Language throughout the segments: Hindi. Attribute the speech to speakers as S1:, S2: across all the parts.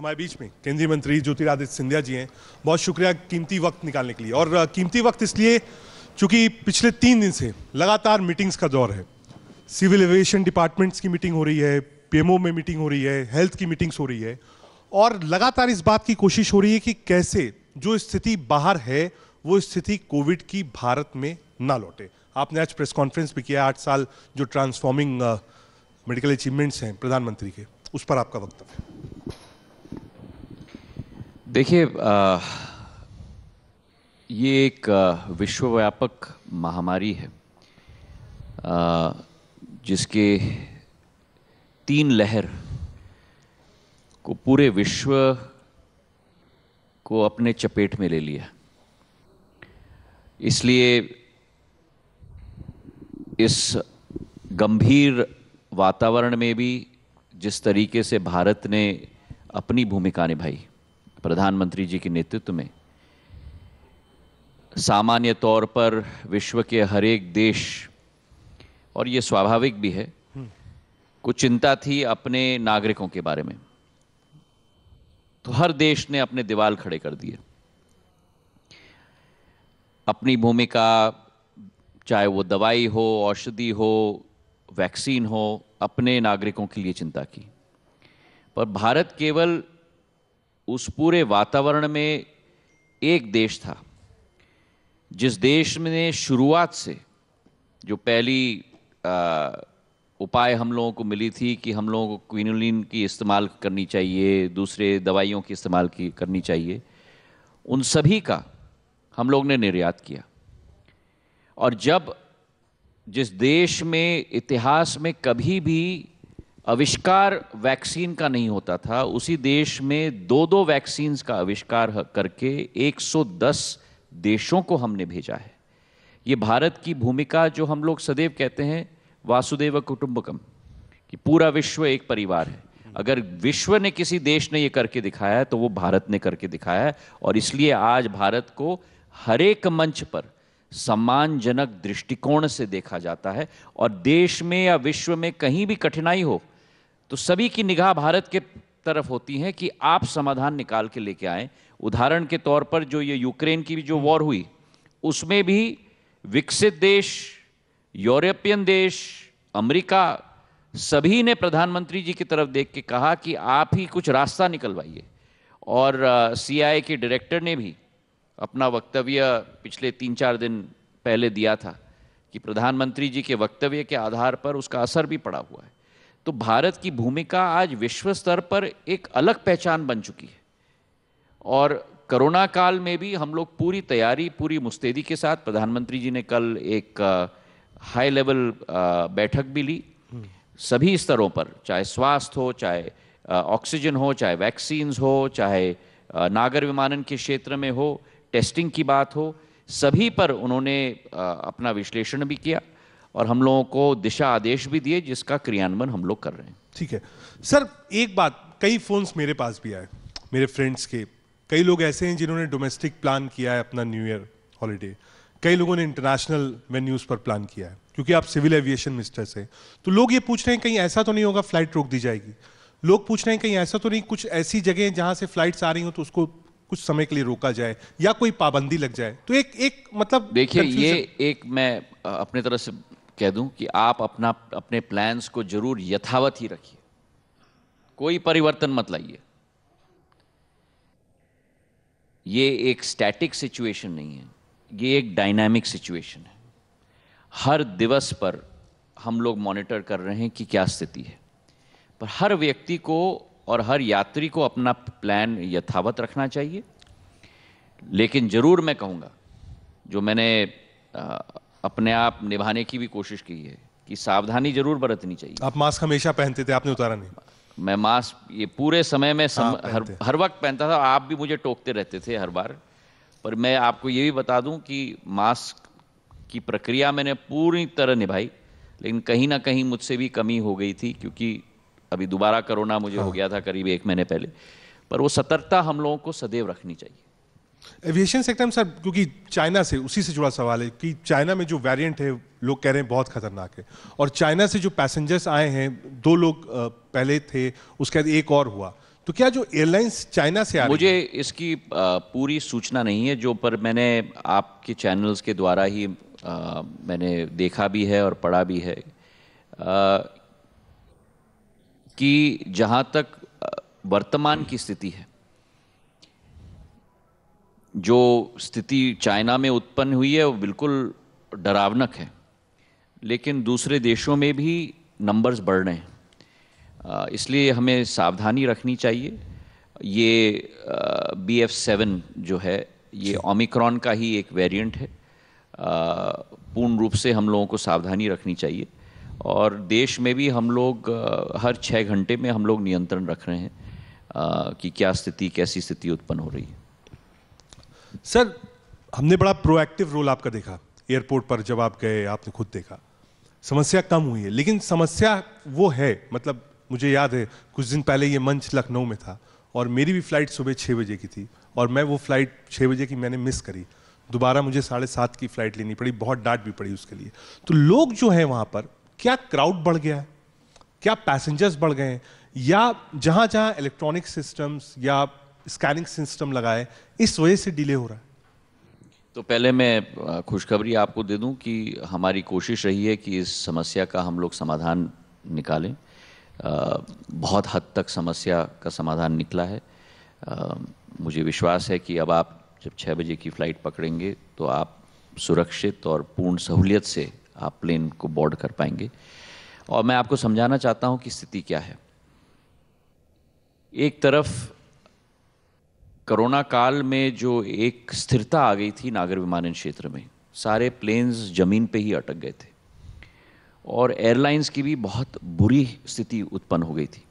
S1: हमारे बीच में केंद्रीय मंत्री ज्योतिरादित्य सिंधिया जी हैं बहुत शुक्रिया कीमती वक्त निकालने के लिए और कीमती वक्त इसलिए चूंकि पिछले तीन दिन से लगातार मीटिंग्स का दौर है सिविल एविएशन डिपार्टमेंट्स की मीटिंग हो रही है पीएमओ में मीटिंग हो रही है हेल्थ की मीटिंग्स हो रही है और लगातार इस बात की कोशिश हो रही है कि कैसे जो स्थिति बाहर है वो स्थिति कोविड की भारत में ना लौटे आपने आज प्रेस कॉन्फ्रेंस भी किया आठ साल जो ट्रांसफॉर्मिंग मेडिकल अचीवमेंट्स हैं प्रधानमंत्री के उस पर आपका वक्तव्य
S2: देखिए ये एक विश्वव्यापक महामारी है आ, जिसके तीन लहर को पूरे विश्व को अपने चपेट में ले लिया इसलिए इस गंभीर वातावरण में भी जिस तरीके से भारत ने अपनी भूमिका निभाई प्रधानमंत्री जी के नेतृत्व में सामान्य तौर पर विश्व के हर एक देश और ये स्वाभाविक भी है कुछ चिंता थी अपने नागरिकों के बारे में तो हर देश ने अपने दीवाल खड़े कर दिए अपनी भूमिका चाहे वो दवाई हो औषधि हो वैक्सीन हो अपने नागरिकों के लिए चिंता की पर भारत केवल उस पूरे वातावरण में एक देश था जिस देश में शुरुआत से जो पहली आ, उपाय हम लोगों को मिली थी कि हम लोगों को क्विनोलिन की इस्तेमाल करनी चाहिए दूसरे दवाइयों की इस्तेमाल की करनी चाहिए उन सभी का हम लोग ने निर्यात किया और जब जिस देश में इतिहास में कभी भी आविष्कार वैक्सीन का नहीं होता था उसी देश में दो दो वैक्सीन का आविष्कार करके 110 देशों को हमने भेजा है ये भारत की भूमिका जो हम लोग सदैव कहते हैं वासुदेव कुटुंबकम कि पूरा विश्व एक परिवार है अगर विश्व ने किसी देश ने यह करके दिखाया है तो वो भारत ने करके दिखाया है और इसलिए आज भारत को हरेक मंच पर सम्मानजनक दृष्टिकोण से देखा जाता है और देश में या विश्व में कहीं भी कठिनाई हो तो सभी की निगाह भारत के तरफ होती है कि आप समाधान निकाल के लेके आए उदाहरण के तौर पर जो ये यूक्रेन की जो वॉर हुई उसमें भी विकसित देश यूरोपियन देश अमेरिका सभी ने प्रधानमंत्री जी की तरफ देख के कहा कि आप ही कुछ रास्ता निकलवाइए और सीआईए के डायरेक्टर ने भी अपना वक्तव्य पिछले तीन चार दिन पहले दिया था कि प्रधानमंत्री जी के वक्तव्य के आधार पर उसका असर भी पड़ा हुआ है तो भारत की भूमिका आज विश्व स्तर पर एक अलग पहचान बन चुकी है और कोरोना काल में भी हम लोग पूरी तैयारी पूरी मुस्तैदी के साथ प्रधानमंत्री जी ने कल एक हाई लेवल बैठक भी ली हम्म। सभी स्तरों पर चाहे स्वास्थ्य हो चाहे ऑक्सीजन हो चाहे वैक्सीन्स हो चाहे नागर विमानन के क्षेत्र में हो टेस्टिंग की बात हो सभी पर उन्होंने अपना विश्लेषण भी किया और हम लोगों को दिशा आदेश भी दिए जिसका क्रियान्वयन हम लोग कर रहे हैं
S1: ठीक है सर एक बात कई फ़ोन्स मेरे पास भी आए मेरे फ्रेंड्स के कई लोग ऐसे हैं जिन्होंने डोमेस्टिक प्लान किया है अपना न्यू ईयर हॉलीडे कई लोगों ने इंटरनेशनल वेन्यूज़ पर प्लान किया है क्योंकि आप सिविल एविएशन मिनिस्टर से तो लोग ये पूछ रहे हैं कहीं ऐसा तो नहीं होगा फ्लाइट रोक दी जाएगी लोग पूछ रहे हैं कहीं ऐसा तो नहीं कुछ ऐसी जगह है जहाँ से फ्लाइट्स आ रही हो तो उसको कुछ समय के लिए रोका जाए या कोई पाबंदी लग जाए तो एक एक मतलब देखिए ये
S2: एक मैं अपने तरह से कह दूं कि आप अपना अपने प्लान्स को जरूर यथावत ही रखिए कोई परिवर्तन मत लाइए ये एक स्टैटिक सिचुएशन नहीं है ये एक डायनामिक सिचुएशन है हर दिवस पर हम लोग मॉनिटर कर रहे हैं कि क्या स्थिति है पर हर व्यक्ति को और हर यात्री को अपना प्लान यथावत रखना चाहिए लेकिन ज़रूर मैं कहूंगा जो मैंने अपने आप निभाने की भी कोशिश की है कि सावधानी जरूर बरतनी चाहिए
S1: आप मास्क हमेशा पहनते थे आपने उतारा नहीं
S2: मैं मास्क ये पूरे समय में सम, हर हर वक्त पहनता था आप भी मुझे टोकते रहते थे हर बार पर मैं आपको ये भी बता दूं कि मास्क की प्रक्रिया मैंने पूरी तरह निभाई लेकिन कहीं ना कहीं मुझसे भी कमी हो गई थी क्योंकि अभी दोबारा कोरोना मुझे हाँ। हो गया था करीब एक महीने पहले पर वो सतर्कता हम लोगों को सदैव रखनी चाहिए
S1: एविएशन सेक्टर में सर क्योंकि चाइना से उसी से जुड़ा सवाल है कि चाइना में जो वेरिएंट है लोग कह रहे हैं बहुत खतरनाक है और चाइना से जो पैसेंजर्स आए हैं दो लोग पहले थे उसके बाद एक और हुआ तो क्या जो एयरलाइंस चाइना से आ मुझे
S2: इसकी पूरी सूचना नहीं है जो पर मैंने आपके चैनल्स के द्वारा ही मैंने देखा भी है और पढ़ा भी है कि जहाँ तक वर्तमान की स्थिति है जो स्थिति चाइना में उत्पन्न हुई है वो बिल्कुल डरावनक है लेकिन दूसरे देशों में भी नंबर्स बढ़ रहे हैं इसलिए हमें सावधानी रखनी चाहिए ये बी एफ सेवन जो है ये ओमिक्रॉन का ही एक वेरिएंट है पूर्ण रूप से हम लोगों को सावधानी रखनी चाहिए और देश में भी हम लोग हर छः घंटे में हम लोग नियंत्रण रख रहे हैं कि क्या स्थिति कैसी स्थिति उत्पन्न हो रही है
S1: सर हमने बड़ा प्रोएक्टिव रोल आपका देखा एयरपोर्ट पर जब आप गए आपने खुद देखा समस्या कम हुई है लेकिन समस्या वो है मतलब मुझे याद है कुछ दिन पहले ये मंच लखनऊ में था और मेरी भी फ़्लाइट सुबह छः बजे की थी और मैं वो फ़्लाइट छः बजे की मैंने मिस करी दोबारा मुझे साढ़े सात की फ़्लाइट लेनी पड़ी बहुत डांट भी पड़ी उसके लिए तो लोग जो हैं वहाँ पर क्या क्राउड बढ़ गया है क्या पैसेंजर्स बढ़ गए हैं या जहाँ जहाँ इलेक्ट्रॉनिक सिस्टम्स या स्कैनिंग सिस्टम लगाए इस वजह से डिले हो रहा है
S2: तो पहले मैं खुशखबरी आपको दे दूं कि हमारी कोशिश रही है कि इस समस्या का हम लोग समाधान निकालें बहुत हद तक समस्या का समाधान निकला है आ, मुझे विश्वास है कि अब आप जब छः बजे की फ़्लाइट पकड़ेंगे तो आप सुरक्षित और पूर्ण सहूलियत से आप प्लेन को बोर्ड कर पाएंगे और मैं आपको समझाना चाहता हूं कि स्थिति क्या है एक तरफ कोरोना काल में जो एक स्थिरता आ गई थी नागर विमानन क्षेत्र में सारे प्लेन्स ज़मीन पे ही अटक गए थे और एयरलाइंस की भी बहुत बुरी स्थिति उत्पन्न हो गई थी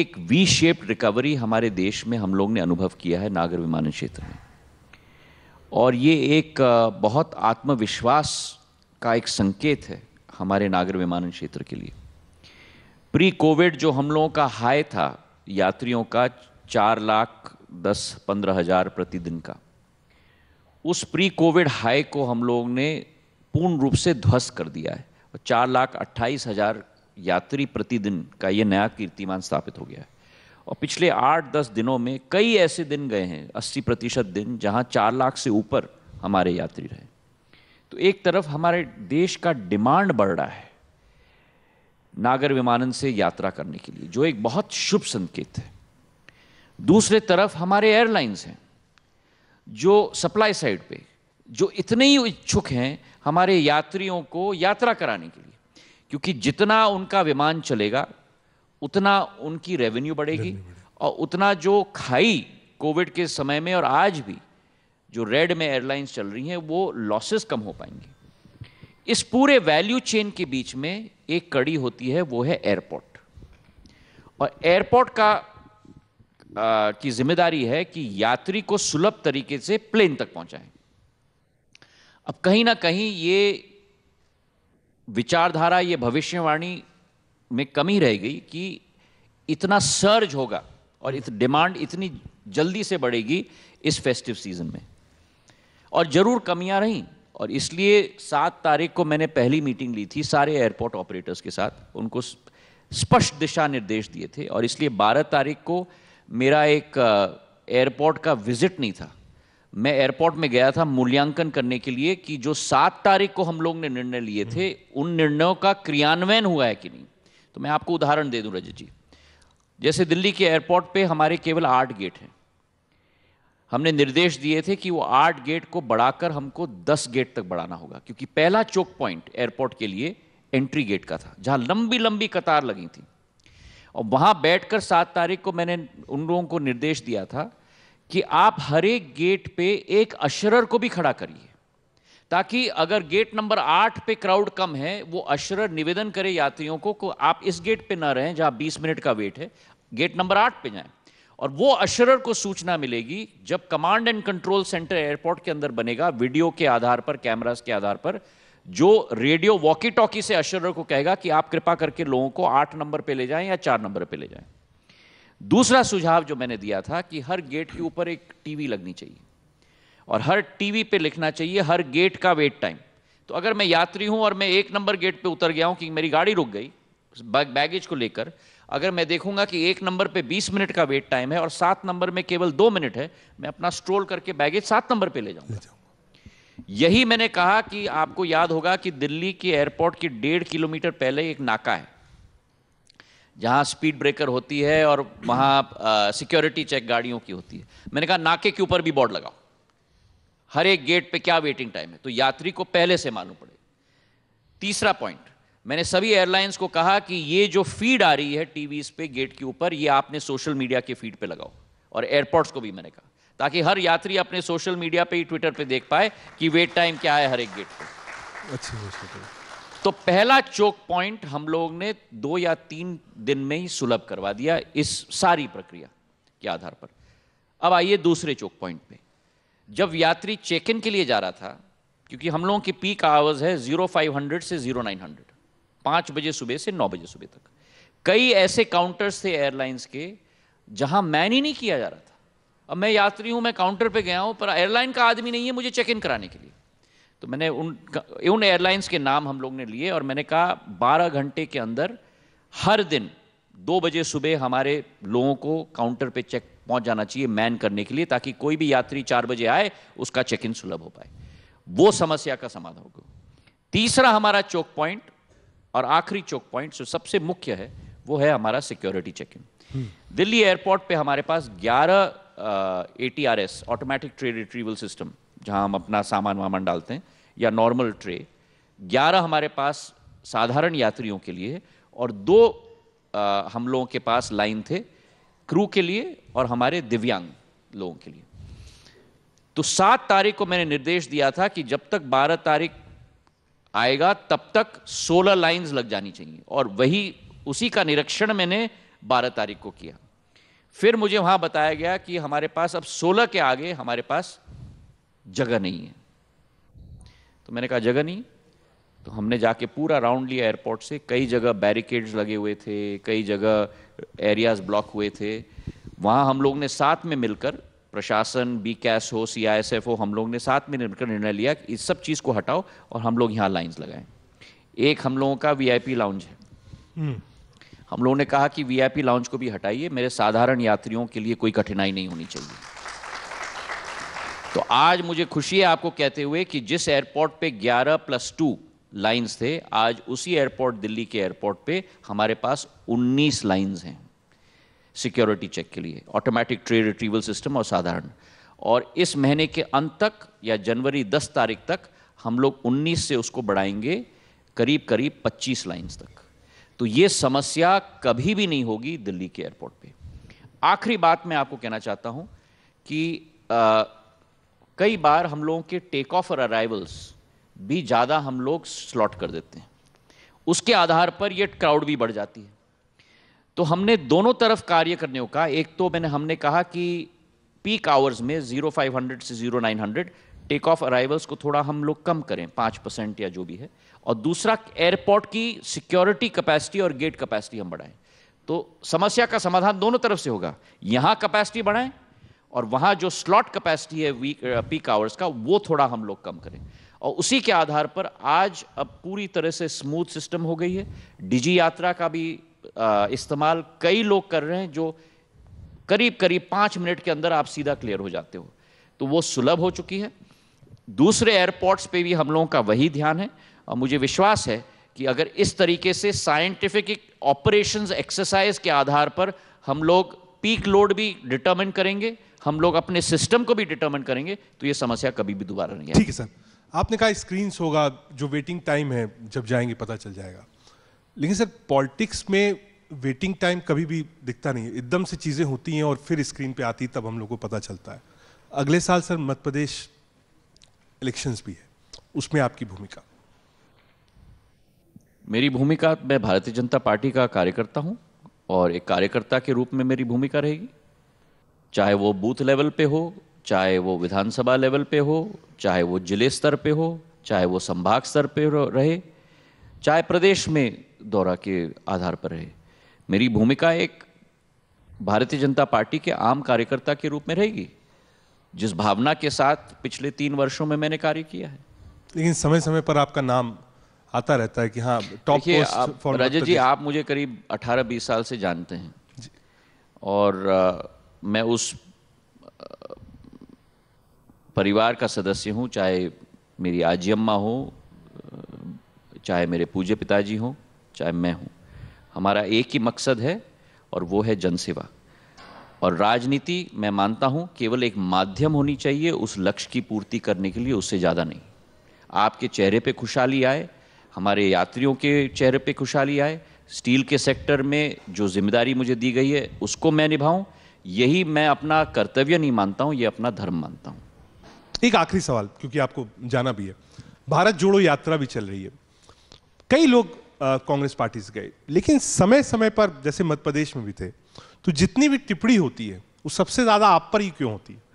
S2: एक वी शेप्ड रिकवरी हमारे देश में हम लोग ने अनुभव किया है नागर विमानन क्षेत्र में और ये एक बहुत आत्मविश्वास का एक संकेत है हमारे नागर विमानन क्षेत्र के लिए प्री कोविड जो हम लोगों का हाई था यात्रियों का चार लाख दस पंद्रह हज़ार प्रतिदिन का उस प्री कोविड हाई को हम लोगों ने पूर्ण रूप से ध्वस्त कर दिया है और चार लाख अट्ठाईस हज़ार यात्री प्रतिदिन का ये नया कीर्तिमान स्थापित हो गया है और पिछले आठ दस दिनों में कई ऐसे दिन गए हैं अस्सी प्रतिशत दिन जहां चार लाख से ऊपर हमारे यात्री रहे तो एक तरफ हमारे देश का डिमांड बढ़ रहा है नागर विमानन से यात्रा करने के लिए जो एक बहुत शुभ संकेत है दूसरे तरफ हमारे एयरलाइंस हैं जो सप्लाई साइड पे जो इतने ही इच्छुक हैं हमारे यात्रियों को यात्रा कराने के लिए क्योंकि जितना उनका विमान चलेगा उतना उनकी रेवेन्यू बढ़ेगी और उतना जो खाई कोविड के समय में और आज भी जो रेड में एयरलाइंस चल रही हैं वो लॉसेस कम हो पाएंगे इस पूरे वैल्यू चेन के बीच में एक कड़ी होती है वो है एयरपोर्ट और एयरपोर्ट का की जिम्मेदारी है कि यात्री को सुलभ तरीके से प्लेन तक पहुंचाएं अब कहीं ना कहीं ये विचारधारा ये भविष्यवाणी में कमी रह गई कि इतना सर्ज होगा और इत, डिमांड इतनी जल्दी से बढ़ेगी इस फेस्टिव सीजन में और ज़रूर कमियां रहीं और इसलिए सात तारीख को मैंने पहली मीटिंग ली थी सारे एयरपोर्ट ऑपरेटर्स के साथ उनको स्पष्ट दिशा निर्देश दिए थे और इसलिए बारह तारीख को मेरा एक एयरपोर्ट का विजिट नहीं था मैं एयरपोर्ट में गया था मूल्यांकन करने के लिए कि जो सात तारीख को हम लोग ने निर्णय लिए थे उन निर्णयों का क्रियान्वयन हुआ है कि नहीं तो मैं आपको उदाहरण दे दूं रजत जी जैसे दिल्ली के एयरपोर्ट पे हमारे केवल आठ गेट हैं हमने निर्देश दिए थे कि वो आठ गेट को बढ़ाकर हमको दस गेट तक बढ़ाना होगा क्योंकि पहला चोक पॉइंट एयरपोर्ट के लिए एंट्री गेट का था जहां लंबी लंबी कतार लगी थी और वहां बैठकर सात तारीख को मैंने उन लोगों को निर्देश दिया था कि आप हर एक गेट पे एक अशरर को भी खड़ा करिए ताकि अगर गेट नंबर आठ पे क्राउड कम है वो अशरर निवेदन करे यात्रियों को, को आप इस गेट पे ना रहें जहां बीस मिनट का वेट है गेट नंबर आठ पे जाएं और वो अशरर को सूचना मिलेगी जब command and control centre airport के अंदर बनेगा वीडियो के आधार पर कैमरास के आधार पर जो रेडियो वॉकी टॉकी से अशर को कहेगा कि आप कृपा करके लोगों को आठ नंबर पे ले जाएं या चार नंबर पे ले जाएं दूसरा सुझाव जो मैंने दिया था कि हर गेट के ऊपर एक टीवी लगनी चाहिए और हर टीवी पे लिखना चाहिए हर गेट का वेट टाइम तो अगर मैं यात्री हूं और मैं एक नंबर गेट पे उतर गया हूं कि मेरी गाड़ी रुक गई बैगेज को लेकर अगर मैं देखूंगा कि एक नंबर पे 20 मिनट का वेट टाइम है और सात नंबर में केवल दो मिनट है मैं अपना स्ट्रोल करके बैगेज सात नंबर पे ले जाऊंगा यही मैंने कहा कि आपको याद होगा कि दिल्ली के एयरपोर्ट के डेढ़ किलोमीटर पहले एक नाका है जहां स्पीड ब्रेकर होती है और वहां सिक्योरिटी चेक गाड़ियों की होती है मैंने कहा नाके के ऊपर भी बोर्ड लगाओ हर एक गेट पे क्या वेटिंग टाइम है तो यात्री को पहले से मालूम पड़े तीसरा पॉइंट मैंने सभी एयरलाइंस को कहा कि ये जो फीड आ रही है टीवी पे गेट के ऊपर ये आपने सोशल मीडिया के फीड पे लगाओ और एयरपोर्ट्स को भी मैंने कहा ताकि हर यात्री अपने सोशल मीडिया पे ही ट्विटर पे देख पाए कि वेट टाइम क्या है हर एक गेट
S1: पे अच्छी
S2: तो पहला चोक पॉइंट हम लोग ने दो या तीन दिन में ही सुलभ करवा दिया इस सारी प्रक्रिया के आधार पर अब आइए दूसरे चोक पॉइंट पे जब यात्री चेक इन के लिए जा रहा था क्योंकि हम लोगों की पीक आवर्स है जीरो फाइव हंड्रेड से जीरो नाइन हंड्रेड पांच बजे सुबह से नौ बजे सुबह तक कई ऐसे काउंटर्स थे एयरलाइंस के जहां मैन ही नहीं किया जा रहा था अब मैं यात्री हूँ मैं काउंटर पे गया हूँ पर एयरलाइन का आदमी नहीं है मुझे चेक इन कराने के लिए तो मैंने उन उन एयरलाइंस के नाम हम लोग ने लिए और मैंने कहा बारह घंटे के अंदर हर दिन दो बजे सुबह हमारे लोगों को काउंटर पे चेक पहुंच जाना चाहिए मैन करने के लिए ताकि कोई भी यात्री चार बजे आए उसका चेक इन सुलभ हो पाए वो समस्या का समाधान होगा तीसरा हमारा चौक पॉइंट और आखिरी चौक पॉइंट जो सबसे मुख्य है वो है हमारा security check in Delhi airport पे हमारे पास 11 A T R S automatic tray retrieval system जहां हम अपना सामान वामान डालते हैं या नॉर्मल ट्रे ग्यारह हमारे पास साधारण यात्रियों के लिए और दो आ, uh, हम लोगों के पास लाइन थे क्रू के लिए और हमारे दिव्यांग लोगों के लिए तो सात तारीख को मैंने निर्देश दिया था कि जब तक बारह तारीख आएगा तब तक सोलह लाइंस लग जानी चाहिए और वही उसी का निरीक्षण मैंने बारह तारीख को किया फिर मुझे वहां बताया गया कि हमारे पास अब सोलह के आगे हमारे पास जगह नहीं है तो मैंने कहा जगह नहीं तो हमने जाके पूरा राउंड लिया एयरपोर्ट से कई जगह बैरिकेड्स लगे हुए थे कई जगह एरियाज ब्लॉक हुए थे वहां हम लोग ने साथ में मिलकर प्रशासन बी कैस हो सी आई एस एफ हो हम लोग ने साथ में मिलकर निर्णय लिया कि इस सब चीज़ को हटाओ और हम लोग यहाँ लाइन्स लगाए एक हम लोगों का वीआईपी लाउंज है हम्म। हम लोगों ने कहा कि वीआईपी लाउंज को भी हटाइए मेरे साधारण यात्रियों के लिए कोई कठिनाई नहीं होनी चाहिए तो आज मुझे खुशी है आपको कहते हुए कि जिस एयरपोर्ट पे 11 प्लस टू लाइन्स थे आज उसी एयरपोर्ट दिल्ली के एयरपोर्ट पे हमारे पास 19 लाइन्स हैं सिक्योरिटी चेक के लिए ऑटोमेटिक ट्रे रिट्रीवल सिस्टम और साधारण और इस महीने के अंत तक या जनवरी 10 तारीख तक हम लोग 19 से उसको बढ़ाएंगे करीब करीब 25 लाइन्स तक तो ये समस्या कभी भी नहीं होगी दिल्ली के एयरपोर्ट पे आखिरी बात मैं आपको कहना चाहता हूं कि आ, कई बार हम लोगों के टेक ऑफ और अराइवल्स भी ज़्यादा हम लोग स्लॉट कर देते हैं उसके आधार पर यह क्राउड भी बढ़ जाती है तो हमने दोनों तरफ कार्य करने को कहा एक तो मैंने हमने कहा कि पीक आवर्स में 0500 से हंड्रेड टेक ऑफ अराइवल्स को थोड़ा हम लोग कम करें पाँच परसेंट या जो भी है और दूसरा एयरपोर्ट की सिक्योरिटी कैपेसिटी और गेट कैपेसिटी हम बढ़ाएं तो समस्या का समाधान दोनों तरफ से होगा यहाँ कैपेसिटी बढ़ाएं और वहाँ जो स्लॉट कैपेसिटी है वीक पीक आवर्स का वो थोड़ा हम लोग कम करें और उसी के आधार पर आज अब पूरी तरह से स्मूथ सिस्टम हो गई है डिजी यात्रा का भी इस्तेमाल कई लोग कर रहे हैं जो करीब करीब पाँच मिनट के अंदर आप सीधा क्लियर हो जाते हो तो वो सुलभ हो चुकी है दूसरे एयरपोर्ट्स पे भी हम लोगों का वही ध्यान है और मुझे विश्वास है कि अगर इस तरीके से साइंटिफिक ऑपरेशंस एक्सरसाइज के आधार पर हम लोग पीक लोड भी डिटर्मिन करेंगे हम लोग अपने सिस्टम को भी डिटर्मिन करेंगे तो ये समस्या कभी भी दोबारा नहीं ठीक है सर
S1: आपने कहा स्क्रीन होगा जो वेटिंग टाइम है जब जाएंगे पता चल जाएगा लेकिन सर पॉलिटिक्स में वेटिंग टाइम कभी भी दिखता नहीं है एकदम से चीज़ें होती हैं और फिर स्क्रीन पे आती तब हम लोग को पता चलता है अगले साल सर मध्य प्रदेश इलेक्शंस भी है उसमें आपकी भूमिका
S2: मेरी भूमिका मैं भारतीय जनता पार्टी का कार्यकर्ता हूं और एक कार्यकर्ता के रूप में मेरी भूमिका रहेगी चाहे वो बूथ लेवल पे हो चाहे वो विधानसभा लेवल पे हो चाहे वो जिले स्तर पे हो चाहे वो संभाग स्तर पे रहे चाहे प्रदेश में दौरा के आधार पर रहे मेरी भूमिका एक भारतीय जनता पार्टी के आम कार्यकर्ता के रूप में रहेगी जिस भावना के साथ पिछले तीन वर्षों में मैंने कार्य किया है
S1: लेकिन समय समय पर आपका नाम आता रहता है कि हाँ टॉप आप राजेश जी
S2: आप मुझे करीब 18-20 साल से जानते हैं और आ, मैं उस परिवार का सदस्य हूँ चाहे मेरी आजी अम्मा हो चाहे मेरे पूज्य पिताजी हों चाहे मैं हूँ हमारा एक ही मकसद है और वो है जनसेवा और राजनीति मैं मानता हूं केवल एक माध्यम होनी चाहिए उस लक्ष्य की पूर्ति करने के लिए उससे ज़्यादा नहीं आपके चेहरे पे खुशहाली आए हमारे यात्रियों के चेहरे पे खुशहाली आए स्टील के सेक्टर में जो जिम्मेदारी मुझे दी गई है उसको मैं निभाऊं यही मैं अपना कर्तव्य नहीं मानता हूं ये अपना धर्म मानता हूं
S1: एक आखिरी सवाल क्योंकि आपको जाना भी है भारत जोड़ो यात्रा भी चल रही है कई लोग कांग्रेस पार्टी से गए लेकिन समय समय पर जैसे मध्य प्रदेश में भी थे तो जितनी भी टिप्पणी होती है वो सबसे ज्यादा आप पर ही क्यों होती है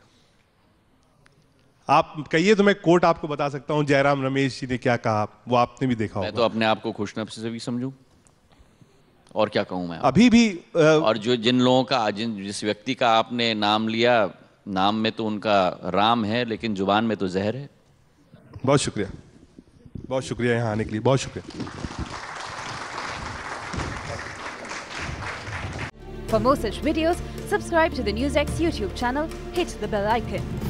S1: आप कहिए तो मैं कोर्ट आपको बता सकता हूं जयराम रमेश जी ने क्या कहा वो आपने भी देखा मैं तो
S2: अपने आप को खुशनब से भी समझू और क्या कहूं मैं अभी भी आ, और जो जिन लोगों का जिन जिस व्यक्ति का आपने नाम लिया नाम में तो उनका राम है लेकिन जुबान में तो जहर है
S1: बहुत शुक्रिया बहुत शुक्रिया यहाँ आने के लिए बहुत शुक्रिया
S2: For more such videos, subscribe to the NewsX YouTube channel, hit the bell icon.